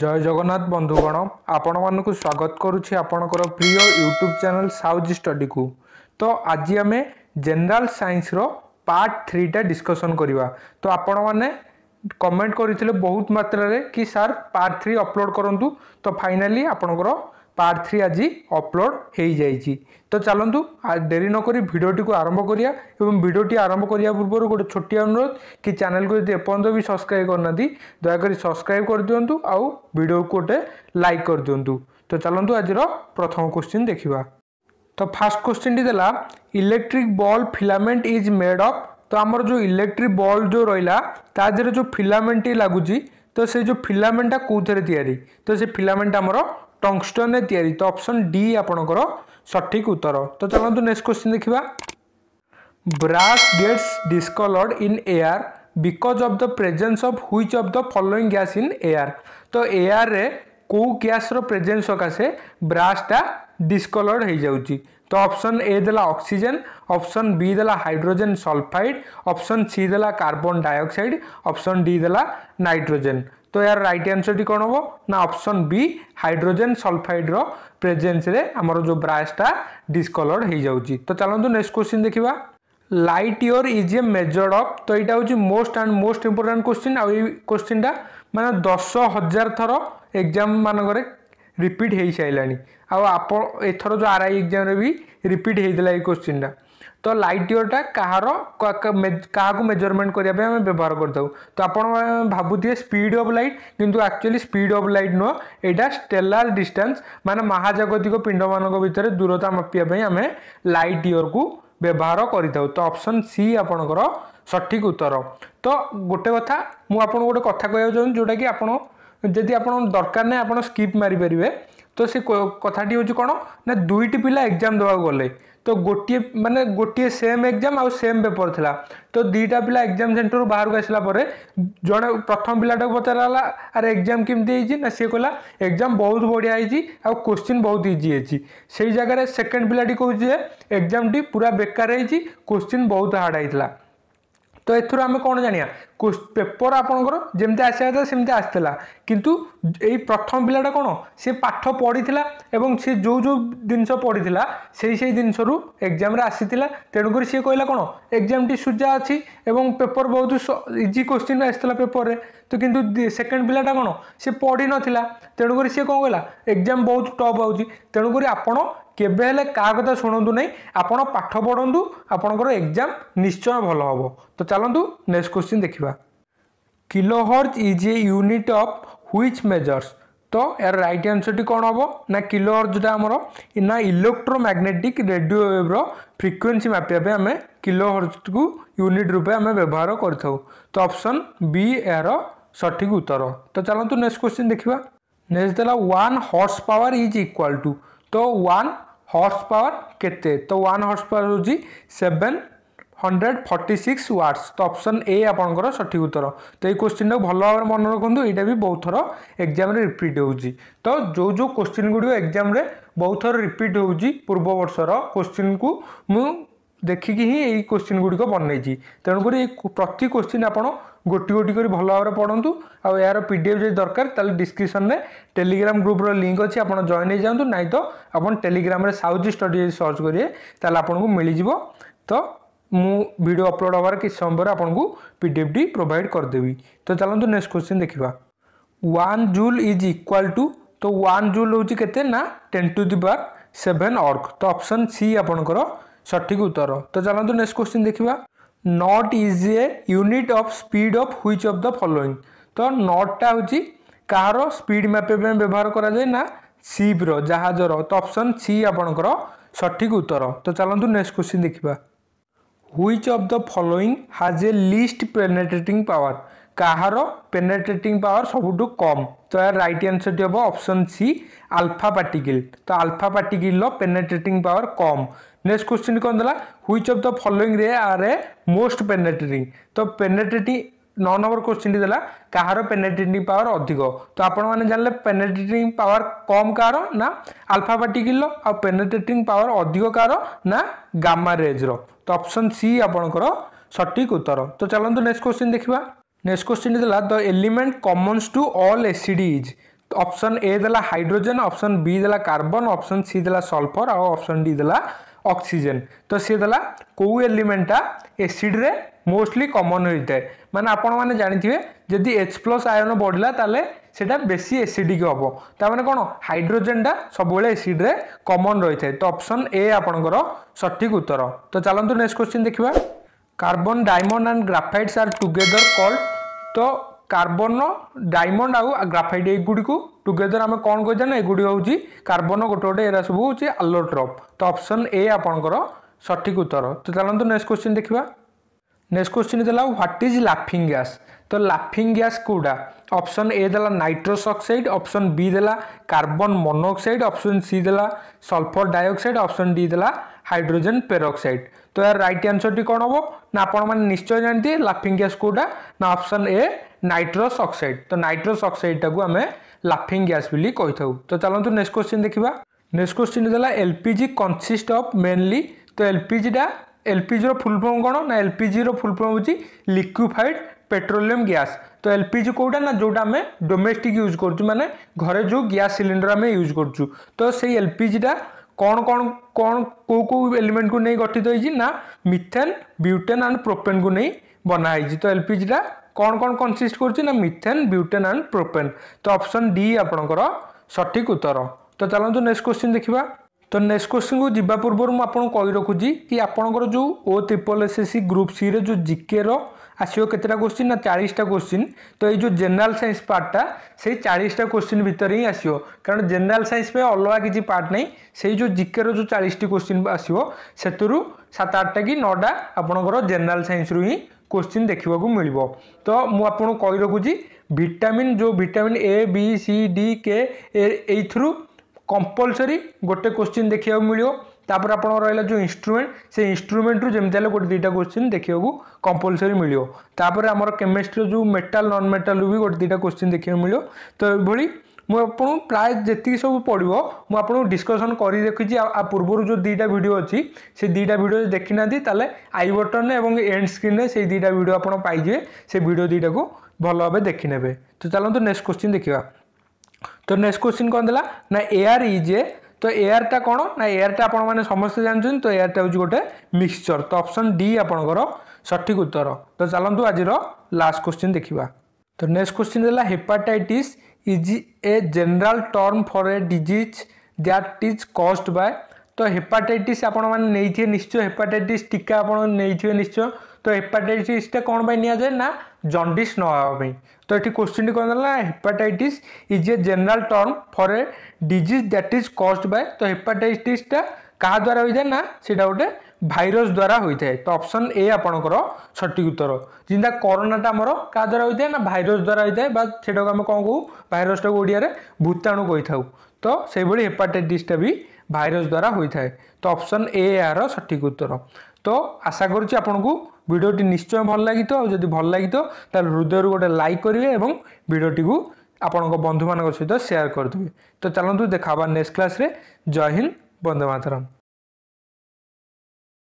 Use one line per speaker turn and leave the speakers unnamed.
জয় জগন্নাথ বন্ধুগণ আপনার স্বাগত করুছি আপনার প্রিয় ইউট্যুব চ্যানেল সাউজি স্টডি কু তো আজ আমি জেনারেল সাইন্সর পার্ট থ্রিটা ডিসকসন করা তো আপনার কমেন্ট করে বহুত মাত্রার কি সার পার্ট থ্রি অপলোড করতু তো ফাইনালি আপনার ପାର୍ଟ ଥ୍ରୀ ଆଜି ଅପଲୋଡ଼ ହୋଇଯାଇଛି ତ ଚାଲନ୍ତୁ ଡେରି ନକରି ଭିଡ଼ିଓଟିକୁ ଆରମ୍ଭ କରିବା ଏବଂ ଭିଡ଼ିଓଟି ଆରମ୍ଭ କରିବା ପୂର୍ବରୁ ଗୋଟେ ଛୋଟିଆ ଅନୁରୋଧ କି ଚ୍ୟାନେଲକୁ ଯଦି ଏପର୍ଯ୍ୟନ୍ତ ବି ସବସ୍କ୍ରାଇବ୍ କରିନାହାନ୍ତି ଦୟାକରି ସବସ୍କ୍ରାଇବ୍ କରିଦିଅନ୍ତୁ ଆଉ ଭିଡ଼ିଓକୁ ଗୋଟେ ଲାଇକ୍ କରିଦିଅନ୍ତୁ ତ ଚାଲନ୍ତୁ ଆଜିର ପ୍ରଥମ କୋଶ୍ଚିନ୍ ଦେଖିବା ତ ଫାର୍ଷ୍ଟ କୋଶ୍ଚିନ୍ଟି ଦେଲା electric bulb filament is made of ତ ଆମର ଯେଉଁ ଇଲେକ୍ଟ୍ରିକ୍ ବଲ୍ ଯେଉଁ ରହିଲା ତା ଦେହରେ ଯେଉଁ ଫିଲାମେଣ୍ଟଟି ଲାଗୁଛି ତ ସେ ଯେଉଁ ଫିଲାମେଣ୍ଟଟା କେଉଁଥିରେ ତିଆରି ତ ସେ ଫିଲାମେଣ୍ଟ ଆମର ଟଙ୍ଗଷ୍ଟନରେ ତିଆରି ତ ଅପସନ୍ ଡି ଆପଣଙ୍କର ସଠିକ୍ ଉତ୍ତର ତ ଚାଲନ୍ତୁ ନେକ୍ସଟ କ୍ୱେଶ୍ଚିନ୍ ଦେଖିବା brass gets discoloured in air because of the presence of which of the following gas in air ତ ଏୟାରରେ କେଉଁ ଗ୍ୟାସ୍ର ପ୍ରେଜେନ୍ସ ସକାଶେ ବ୍ରାସ୍ଟା ଡିସ୍କଲର୍ଡ଼ ହୋଇଯାଉଛି ତ ଅପସନ୍ ଏ ଦେଲା ଅକ୍ସିଜେନ୍ ଅପସନ୍ ବି ଦେଲା ହାଇଡ୍ରୋଜେନ୍ ସଲଫାଇଡ୍ ଅପସନ୍ ସି ଦେଲା କାର୍ବନ୍ ଡାଇଅକ୍ସାଇଡ୍ ଅପସନ୍ ଡି ଦେଲା ନାଇଟ୍ରୋଜେନ୍ তো ଏହାର ରାଇଟ୍ ଆନ୍ସରଟି କ'ଣ ହେବ ନା ଅପସନ୍ ବି ହାଇଡ୍ରୋଜେନ୍ ସଲଫାଇଡ଼୍ର ପ୍ରେଜେନ୍ସରେ ଆମର ଯେଉଁ ବ୍ରାସ୍ଟା ଡିସ୍କଲର୍ଡ଼ ହେଇଯାଉଛି ତ ଚାଲନ୍ତୁ ନେକ୍ସଟ କ୍ୱେଶ୍ଚିନ୍ ଦେଖିବା light year is a measured of ତ ଏଇଟା ହେଉଛି most and most important question ଆଉ ଏଇ କ୍ୱେଶ୍ଚିନ୍ଟା ମାନେ ଦଶ ହଜାର ଥର ଏକ୍ଜାମ୍ ମାନଙ୍କରେ ରିପିଟ୍ ହେଇସାରିଲାଣି ଆଉ ଆପଣ ଏଥର ଯେଉଁ ଆର୍ ଆଇ ଏକ୍ଜାମ୍ରେ ବି ରିପିଟ୍ ହେଇଥିଲା ଏଇ କ୍ୱେଶ୍ଚିନ୍ଟା ତ ଲାଇଟିୟରଟା କାହାର କାହାକୁ ମେଜରମେଣ୍ଟ କରିବା ପାଇଁ ଆମେ ବ୍ୟବହାର କରିଥାଉ ତ ଆପଣ ଭାବୁଥିବେ ସ୍ପିଡ୍ ଅଫ୍ ଲାଇଟ୍ କିନ୍ତୁ ଆକ୍ଚୁଆଲି ସ୍ପିଡ୍ ଅଫ୍ ଲାଇଟ୍ ନୁହଁ ଏଇଟା ଷ୍ଟେଲାର ଡିଷ୍ଟାନ୍ସ ମାନେ ମହାଜାଗତିକ ପିଣ୍ଡମାନଙ୍କ ଭିତରେ ଦୂରତା ମାପିବା ପାଇଁ ଆମେ ଲାଇଟ୍ ଇୟରକୁ ବ୍ୟବହାର କରିଥାଉ ତ ଅପସନ୍ ସି ଆପଣଙ୍କର ସଠିକ୍ ଉତ୍ତର ତ ଗୋଟେ କଥା ମୁଁ ଆପଣଙ୍କୁ ଗୋଟେ କଥା କହିବାକୁ ଚାହୁଁଛି ଯେଉଁଟାକି ଆପଣ ଯଦି ଆପଣ ଦରକାର ନାହିଁ ଆପଣ ସ୍କିପ୍ ମାରିପାରିବେ তো ସେ କଥାଟି ହେଉଛି କ'ଣ ନା ଦୁଇଟି ପିଲା ଏକ୍ଜାମ୍ ଦେବାକୁ ଗଲେ ତ ଗୋଟିଏ ମାନେ ଗୋଟିଏ ସେମ୍ ଏକ୍ଜାମ୍ ଆଉ ସେମ୍ ପେପର୍ ଥିଲା ତ ଦୁଇଟା ପିଲା ଏକ୍ଜାମ୍ ସେଣ୍ଟରରୁ ବାହାରକୁ ଆସିଲା ପରେ ଜଣେ ପ୍ରଥମ ପିଲାଟାକୁ ପଚରା ହେଲା ଆରେ ଏକ୍ଜାମ୍ କେମିତି ହେଇଛି ନା ସିଏ କହିଲା ଏକ୍ଜାମ୍ ବହୁତ ବଢ଼ିଆ ହେଇଛି ଆଉ କୋଶ୍ଚିନ୍ ବହୁତ ଇଜି ହେଇଛି ସେଇ ଜାଗାରେ ସେକେଣ୍ଡ ପିଲାଟି କହୁଛି ଯେ ଏକ୍ଜାମ୍ଟି ପୁରା ବେକାର ହେଇଛି କୋଶ୍ଚିନ୍ ବହୁତ ହାର୍ଡ଼ ହେଇଥିଲା ତ ଏଥିରୁ ଆମେ କ'ଣ ଜାଣିବା ପେପର ଆପଣଙ୍କର ଯେମିତି ଆସିବା କଥା ସେମିତି ଆସିଥିଲା କିନ୍ତୁ ଏଇ ପ୍ରଥମ ପିଲାଟା କ'ଣ ସେ ପାଠ ପଢ଼ିଥିଲା ଏବଂ ସେ ଯେଉଁ ଯେଉଁ ଜିନିଷ ପଢ଼ିଥିଲା ସେଇ ସେଇ ଜିନିଷରୁ ଏକ୍ଜାମ୍ରେ ଆସିଥିଲା ତେଣୁକରି ସିଏ କହିଲା କ'ଣ ଏକ୍ଜାମ୍ଟି ସୁଜା ଅଛି ଏବଂ ପେପର ବହୁତ ଇଜି କୋଶ୍ଚିନ୍ ଆସିଥିଲା ପେପରରେ ତ କିନ୍ତୁ ସେକେଣ୍ଡ ପିଲାଟା କ'ଣ ସେ ପଢ଼ିନଥିଲା ତେଣୁକରି ସିଏ କ'ଣ କହିଲା ଏକ୍ଜାମ୍ ବହୁତ ଟପ୍ ହେଉଛି ତେଣୁକରି ଆପଣ କେବେ ହେଲେ କାହା କଥା ଶୁଣନ୍ତୁ ନାହିଁ ଆପଣ ପାଠ ପଢ଼ନ୍ତୁ ଆପଣଙ୍କର ଏକ୍ଜାମ୍ ନିଶ୍ଚୟ ଭଲ ହେବ ତ ଚାଲନ୍ତୁ ନେକ୍ସଟ କ୍ୱେଶ୍ଚିନ୍ ଦେଖିବା kilohertz is a unit of which measures ତ ଏହାର ରାଇଟ୍ ଆନ୍ସରଟି କ'ଣ ହେବ ନା କିଲୋହର୍ଜଟା ଆମର ନା ଇଲେକ୍ଟ୍ରୋମ୍ୟାଗ୍ନେଟିକ୍ ରେଡ଼ିଓ ୱେଭ୍ର ଫ୍ରିକ୍ୱେନ୍ସି ମାପିବା ପାଇଁ ଆମେ କିଲୋହର୍ଜକୁ ୟୁନିଟ୍ ରୂପେ ଆମେ ବ୍ୟବହାର କରିଥାଉ ତ ଅପସନ୍ ବି ଏହାର ସଠିକ୍ ଉତ୍ତର ତ ଚାଲନ୍ତୁ ନେକ୍ସଟ କ୍ୱେଶ୍ଚିନ୍ ଦେଖିବା ନେକ୍ସଟ ଦେଲା one horsepower is equal to তো ওয়ান हर्स पावर केते तो वन हॉर्स पावर हूँ seven hundred forty six watts तो ऑप्शन ए आपंकर सठिक उत्तर तो ये क्वेश्चन टाक भल भाव मन रखुदू यहाँ भी बहुत थर एक्जाम रिपीट हो तो जो जो क्वेश्चन गुड़ एक्जाम बहुत थर रिपीट हो पूर्व बर्षर क्वेश्चन को मु देखिकी ही क्वेश्चन गुड़िक बनई तेणुक प्रति क्वेश्चन आप ଗୋଟି ଗୋଟି କରି ଭଲ ଭାବରେ ପଢ଼ନ୍ତୁ ଆଉ ଏହାର ପି ଡି ଏଫ୍ ଯଦି ଦରକାର ତାହେଲେ ଡିସ୍କ୍ରିପ୍ସନ୍ରେ ଟେଲିଗ୍ରାମ ଗ୍ରୁପ୍ର ଲିଙ୍କ୍ ଅଛି ଆପଣ ଜଏନ୍ ହେଇଯାଆନ୍ତୁ ନାହିଁ ତ ଆପଣ ଟେଲିଗ୍ରାମରେ ସାଉଜି ଷ୍ଟଡ଼ି ଯଦି ସର୍ଚ୍ଚ କରିବେ ତାହେଲେ ଆପଣଙ୍କୁ ମିଳିଯିବ ତ ମୁଁ ଭିଡ଼ିଓ ଅପଲୋଡ଼ ହେବାର କିଛି ସମୟ ପରେ ଆପଣଙ୍କୁ ପି ଡି ଏଫ୍ଟି ପ୍ରୋଭାଇଡ଼ କରିଦେବି ତ ଚାଲନ୍ତୁ ନେକ୍ସଟ କ୍ୱେଶ୍ଚିନ୍ ଦେଖିବା one joule is equal to ତ ୱାନ୍ ଜୁଲ୍ ହେଉଛି କେତେ ନା ଟେନ୍ ଟୁ ଦି ପାର୍ ସେଭେନ୍ ଅର୍କ ତ ଅପସନ୍ ସି ଆପଣଙ୍କର ସଠିକ୍ ଉତ୍ତର ତ ଚାଲନ୍ତୁ ନେକ୍ସଟ କ୍ୱେଶ୍ଚିନ୍ ଦେଖିବା knot is a unit of speed of which of the following তো নটটা হচ্ছে কাহার স্পিড মাপিয়া ব্যবহার করা যায় না সিপ্র জাহাজর তো অপশন সি আপনার সঠিক উত্তর তো চলতু নেক্সট কোশ্চিন দেখা which of the following has a list penetrating পাওয়ার কাহার পেনেট্রেটিং পাওয়ার সবুঠু কম তো এর রাইট আনসরটি হব অপশন সি আলফা পার্টিকল তো আলফা পার্টিকলর পেনেট্রেটিং পাওয়ার কম नेक्स्ट क्वेश्चन कौन था which of the following ray are a most penetrating तो पेनेट्रेटिंग ନଅ ନମ୍ବର କୋଶ୍ଚିନ୍ଟି ଦେଲା କାହାର ପେନେଟ୍ରେଟିଂ ପାୱାର ଅଧିକ ତ ଆପଣମାନେ ଜାଣିଲେ ପେନେଟ୍ରେଟିଂ ପାୱାର କମ୍ କାହାର ନା ଆଲଫା ପାର୍ଟିକିଲ୍ର ଆଉ ପେନେଟ୍ରେଟିଂ ପାୱାର ଅଧିକ କାହାର ନା ଗାମା ରେଜ୍ର ତ ଅପସନ୍ ସି ଆପଣଙ୍କର ସଠିକ୍ ଉତ୍ତର ତ ଚାଲନ୍ତୁ ନେକ୍ସଟ କୋଶ୍ଚିନ୍ ଦେଖିବା ନେକ୍ସଟ କୋଶ୍ଚିନ୍ଟି ଦେଲା the element common to all acid is option A দেলা হাইড্রোজেন অপশন বি দেলা কার্বন অপশন সি দেলা সলফর আর অপশন ডি দেলা ଅକ୍ସିଜେନ୍ ତ ସିଏ ଦେଲା କେଉଁ ଏଲିମେଣ୍ଟଟା ଏସିଡ଼୍ରେ ମୋଷ୍ଟଲି କମନ୍ ହୋଇଥାଏ ମାନେ ଆପଣମାନେ ଜାଣିଥିବେ ଯଦି ଏଚ୍ ପ୍ଲସ୍ ଆୟନ ବଢ଼ିଲା ତାହେଲେ ସେଇଟା ବେଶୀ ଏସିଡ଼ିକ୍ ହେବ ତାମାନେ କ'ଣ ହାଇଡ୍ରୋଜେନ୍ଟା ସବୁବେଳେ ଏସିଡ଼୍ରେ କମନ୍ ରହିଥାଏ ତ ଅପସନ୍ ଏ ଆପଣଙ୍କର ସଠିକ୍ ଉତ୍ତର ତ ଚାଲନ୍ତୁ ନେକ୍ସଟ କ୍ୱେଶ୍ଚିନ୍ ଦେଖିବା carbon diamond and graphites are together called ତ କାର୍ବନ ଡାଇମଣ୍ଡ ଆଉ ଗ୍ରାଫାଇଟ୍ ଏଗୁଡ଼ିକୁ ଟୁଗେଦର ଆମେ କ'ଣ କହିଛେ ନା ଏଗୁଡ଼ିକ ହେଉଛି କାର୍ବନ ଗୋଟେ ଗୋଟେ ଏରା ସବୁ ହେଉଛି ଆଲୋଟ୍ରପ୍ ତ ଅପସନ୍ ଏ ଆପଣଙ୍କର ସଠିକ୍ ଉତ୍ତର ତ ଚାଲନ୍ତୁ ନେକ୍ସଟ କ୍ୱେଶ୍ଚିନ୍ ଦେଖିବା ନେକ୍ସଟ କ୍ୱେଶ୍ଚିନ୍ ଦେଲା ହ୍ୱାଟ୍ ଇଜ୍ ଲାଫିଂ ଗ୍ୟାସ୍ ତ ଲାଫିଂ ଗ୍ୟାସ୍ କେଉଁଟା ଅପସନ୍ ଏ ଦେଲା ନାଇଟ୍ରସ୍ ଅକ୍ସାଇଡ୍ ଅପସନ୍ ବି ଦେଲା କାର୍ବନ ମନୋଅକ୍ସାଇଡ୍ ଅପସନ୍ ସି ଦେଲା ସଲଫର ଡାଇଅକ୍ସାଇଡ୍ ଅପସନ୍ ଡି ଦେଲା হাইড্রোজেন পেরক্সাইড তো এর রাইট আনসরটি কোণ হব না আপনার নিশ্চয় জাঁতি লাফিং গ্যাস কোটা না অপশন এ নাইট্রস ଅକ୍ସାଇଡ୍ ତ ନାଇଟ୍ରସ୍ ଅକ୍ସାଇଡ୍ଟାକୁ ଆମେ ଲାଫିଂ ଗ୍ୟାସ୍ ବୋଲି କହିଥାଉ ତ ଚାଲନ୍ତୁ ନେକ୍ସଟ କ୍ୱେଶ୍ଚିନ୍ ଦେଖିବା ନେକ୍ସଟ କ୍ୱେଶ୍ଚିନ୍ ଦେଲା ଏଲ୍ପିଜି କନସିଷ୍ଟ ଅଫ୍ ମେନଲି ତ ଏଲ୍ପିଜିଟା ଏଲ୍ପିଜିର ଫୁଲ୍ ଫର୍ମ କ'ଣ ନା ଏଲ୍ପିଜିର ଫୁଲ୍ ଫର୍ମ ହେଉଛି ଲିକ୍ୟୁଫାଇଡ୍ পেট্রোলিয়াম গ্যাস তো এলপিজি কোটা না যেটা আমি ডোমেস্টিক ইউজ করছু মানে ঘরে যে গ্যাস সিলিন্ডর আমি ইউজ করছু তো সেই এলপিজিটা কোণ কোণ কোণ কেউ কেউ এলিমেন্ট কু গঠিত হয়েছি না মিথেন বিউটেন আন্ড প্রোপেন কু বনা হয়েছি তো এলপিজিটা କ'ଣ କ'ଣ କନସିଷ୍ଟ କରୁଛି ନା ମିଥେନ୍ ବ୍ୟୁଟେନ୍ ଆଣ୍ଡ ପ୍ରୋପେନ୍ ତ ଅପସନ୍ ଡି ଆପଣଙ୍କର ସଠିକ୍ ଉତ୍ତର ତ ଚାଲନ୍ତୁ ନେକ୍ସଟ କ୍ୱେଶ୍ଚିନ୍ ଦେଖିବା ତ ନେକ୍ସଟ କ୍ୱେଶ୍ଚିନ୍କୁ ଯିବା ପୂର୍ବରୁ ମୁଁ ଆପଣଙ୍କୁ କହି ରଖୁଛି କି ଆପଣଙ୍କର ଯେଉଁ O triple S S C group ସିରେ ଯେଉଁ ଜିକେର ଆସିବ କେତେଟା କୋଶ୍ଚିନ୍ ନା ଚାଳିଶଟା କୋଶ୍ଚିନ୍ ତ ଏଇ ଯେଉଁ ଜେନେରାଲ ସାଇନ୍ସ ପାର୍ଟଟା ସେଇ ଚାଳିଶଟା କୋଶ୍ଚିନ୍ ଭିତରେ ହିଁ ଆସିବ କାରଣ ଜେନେରାଲ ସାଇନ୍ସ ପାଇଁ ଅଲଗା କିଛି ପାର୍ଟ ନାହିଁ ସେଇ ଯେଉଁ ଜିକେର ଯେଉଁ ଚାଳିଶଟି କୋଶ୍ଚିନ୍ ଆସିବ ସେଥିରୁ ସାତ ଆଠଟା କି ନଅଟା ଆପଣଙ୍କର ଜେନେରାଲ ସାଇନ୍ସରୁ ହିଁ क्वेश्चन देखा मिल तो मुझे कही रखुच्छी ଭିଟାମିନ୍ ଯେଉଁ vitamin A B C D K ଏଇଥିରୁ କମ୍ପଲସରି ଗୋଟେ କୋଶ୍ଚିନ୍ ଦେଖିବାକୁ ମିଳିବ ତାପରେ ଆପଣଙ୍କର ରହିଲା ଯେଉଁ ଇନ୍ଷ୍ଟ୍ରୁମେଣ୍ଟ ସେ ଇନ୍ଷ୍ଟ୍ରୁମେଣ୍ଟରୁ ଯେମିତି ହେଲେ ଗୋଟେ ଦୁଇଟା କୋଶ୍ଚିନ୍ ଦେଖିବାକୁ କମ୍ପଲସରି ମିଳିବ ତାପରେ ଆମର କେମିଷ୍ଟ୍ରିର ଯେଉଁ ମେଟାଲ ନନ୍ ମେଟାଲରୁ ବି ଗୋଟେ ଦୁଇଟା କୋଶ୍ଚିନ୍ ଦେଖିବାକୁ ମିଳିବ ତ ଏଭଳି ମୁଁ ଆପଣଙ୍କୁ ପ୍ରାୟ ଯେତିକି ସବୁ ପଡ଼ିବ ମୁଁ ଆପଣଙ୍କୁ ଡିସ୍କସନ୍ କରି ରଖିଛି ଆ ପୂର୍ବରୁ ଯେଉଁ ଦୁଇଟା ଭିଡ଼ିଓ ଅଛି ସେ ଦୁଇଟା ଭିଡ଼ିଓ ଦେଖିନାହାନ୍ତି ତାହେଲେ ଆଇ ବଟନ୍ ଏବଂ ଏଣ୍ଡ ସ୍କ୍ରିନ୍ରେ ସେଇ ଦୁଇଟା ଭିଡ଼ିଓ ଆପଣ ପାଇଯିବେ ସେ ଭିଡ଼ିଓ ଦୁଇଟାକୁ ଭଲ ଭାବେ ଦେଖିନେବେ ତ ଚାଲନ୍ତୁ ନେକ୍ସଟ କୋଶ୍ଚିନ୍ ଦେଖିବା ତ ନେକ୍ସଟ କୋଶ୍ଚିନ୍ କ'ଣ ଦେଲା ନା ଏଆର୍ ଇଜ୍ ଏ ତ ଏୟାରଟା କ'ଣ ନା ଏୟାରଟା ଆପଣମାନେ ସମସ୍ତେ ଜାଣିଛନ୍ତି ତ ଏୟାରଟା ହେଉଛି ଗୋଟେ ମିକ୍ସଚର୍ ତ ଅପସନ୍ ଡି ଆପଣଙ୍କର ସଠିକ୍ ଉତ୍ତର ତ ଚାଲନ୍ତୁ ଆଜିର ଲାଷ୍ଟ କୋଶ୍ଚିନ୍ ଦେଖିବା ତ ନେକ୍ସଟ କୋଶ୍ଚିନ୍ ହେଲା hepatitis is a general term for a disease that is caused by তো হেপাটাইটিস আপনার নিয়ে নিশ্চয় হেপাটাইটিস টিকা আপনার নিয়ে নিশ্চয় তো হেপাটাইটিসটা কোণ পাই নিয়ে যায় না জন্ডিস নেওয়া তো এটি কোশ্চিনটি কোণ না hepatitis is a general term for a disease that is caused by তো হেপাটাইটিসটা কাহা দ্বারা হয়ে যায় না সেটা গোটে ভাইরস দ্বারা হয়ে তো অপশন এ আপনার সঠিক উত্তর যেটা করোনাটা আমার কাহ দ্বারা হয়ে না ভাইরস দ্বারা হয়ে বা সেটাকে আমি কম কু ভাইরসটাকে ওড়িয়ার ভূতাণু কই থাকু তো সেইভাবে হেপাটাইটিসটা বি ভাইরস দ্বারা হয়ে তো অপশন এ এর সঠিক উত্তর তো আশা করছি আপনার ভিডিওটি নিশ্চয় ভাল লাগিত আর যদি ভাল লাগিত তাহলে হৃদয়র গোটে লাইক করবে এবং ভিডিওটি আপনার বন্ধু মান সহ সেয়ার করদেবে তো চালু দেখা হওয়া নেক্সট ক্লাসে জয় হিন্দ বন্দে মাতরম